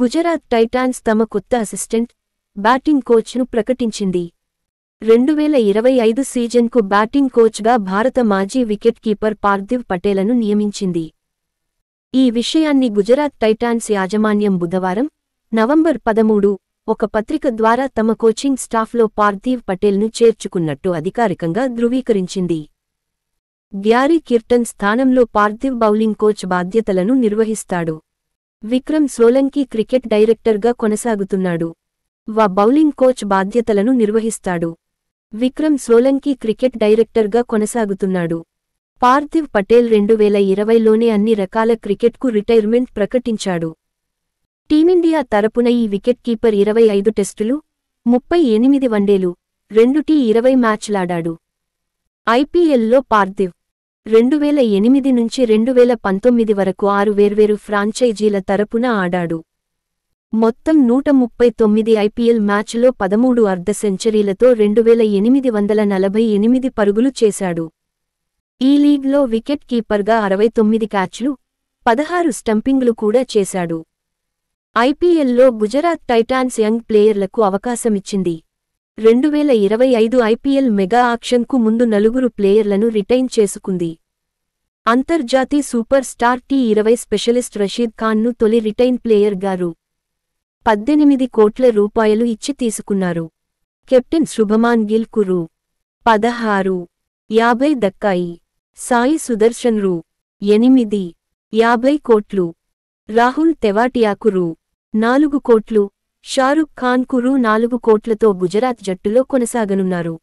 Gujarat Titans తమ కొత్త assistant batting కోచ్ను ప్రకటించింది రెండు వేల ఇరవై ఐదు సీజన్కు బ్యాటింగ్ కోచ్గా భారత మాజీ వికెట్ కీపర్ పార్థివ్ పటేలను నియమించింది ఈ విషయాన్ని గుజరాత్ టైటాన్స్ యాజమాన్యం బుధవారం నవంబర్ పదమూడు ఒక పత్రిక ద్వారా తమ కోచింగ్ స్టాఫ్లో పార్థీవ్ పటేల్ను చేర్చుకున్నట్టు అధికారికంగా ధృవీకరించింది గ్యారీ కీర్టన్ స్థానంలో పార్థివ్ బౌలింగ్ కోచ్ బాధ్యతలను నిర్వహిస్తాడు విక్రమ్ సోలంకి క్రికెట్ డైరెక్టర్గా కొనసాగుతున్నాడు వ బౌలింగ్ కోచ్ బాధ్యతలను నిర్వహిస్తాడు విక్రమ్ సోలంకి క్రికెట్ డైరెక్టర్గా కొనసాగుతున్నాడు పార్థివ్ పటేల్ రెండు వేల ఇరవైలోనే అన్ని రకాల క్రికెట్కు రిటైర్మెంట్ ప్రకటించాడు టీమిండియా తరపున ఈ వికెట్ కీపర్ ఇరవై ఐదు టెస్టులు ముప్పై ఎనిమిది వన్డేలు రెండు టీ ఇరవై మ్యాచ్లాడాడు ఐపీఎల్లో పార్థివ్ రెండు వేల ఎనిమిది నుంచి రెండు వేల పంతొమ్మిది వరకు ఆరు వేర్వేరు ఫ్రాంచైజీల తరపున ఆడాడు మొత్తం నూట ముప్పై తొమ్మిది ఐపీఎల్ మ్యాచ్లో పదమూడు అర్ధ సెంచరీలతో రెండు వేల ఎనిమిది వందల నలభై ఎనిమిది పరుగులు చేశాడు ఈ లీగ్లో వికెట్ కీపర్గా అరవై తొమ్మిది క్యాచ్లు పదహారు స్టంపింగ్లు కూడా చేశాడు ఐపీఎల్లో గుజరాత్ టైటాన్స్ యంగ్ ప్లేయర్లకు అవకాశమిచ్చింది రెండు వేల ఇరవై ఐదు ఐపీఎల్ మెగా ఆక్షన్కు ముందు నలుగురు ప్లేయర్లను రిటైన్ చేసుకుంది అంతర్జాతీయ సూపర్ స్టార్ టీ ఇరవై స్పెషలిస్ట్ రషీద్ ఖాన్ను తొలి రిటైన్ ప్లేయర్ గారు పద్దెనిమిది కోట్ల రూపాయలు ఇచ్చి తీసుకున్నారు కెప్టెన్ శుభమాన్ గిల్ కురు పదహారు యాభై దక్కాయి సాయి సుదర్శన్ రు ఎనిమిది యాభై కోట్లు రాహుల్ తెవాటియాకు రూ నాలుగు కోట్లు షారుఖ్ ఖాన్ కురు నాలుగు కోట్లతో గుజరాత్ జట్టులో కొనసాగనున్నారు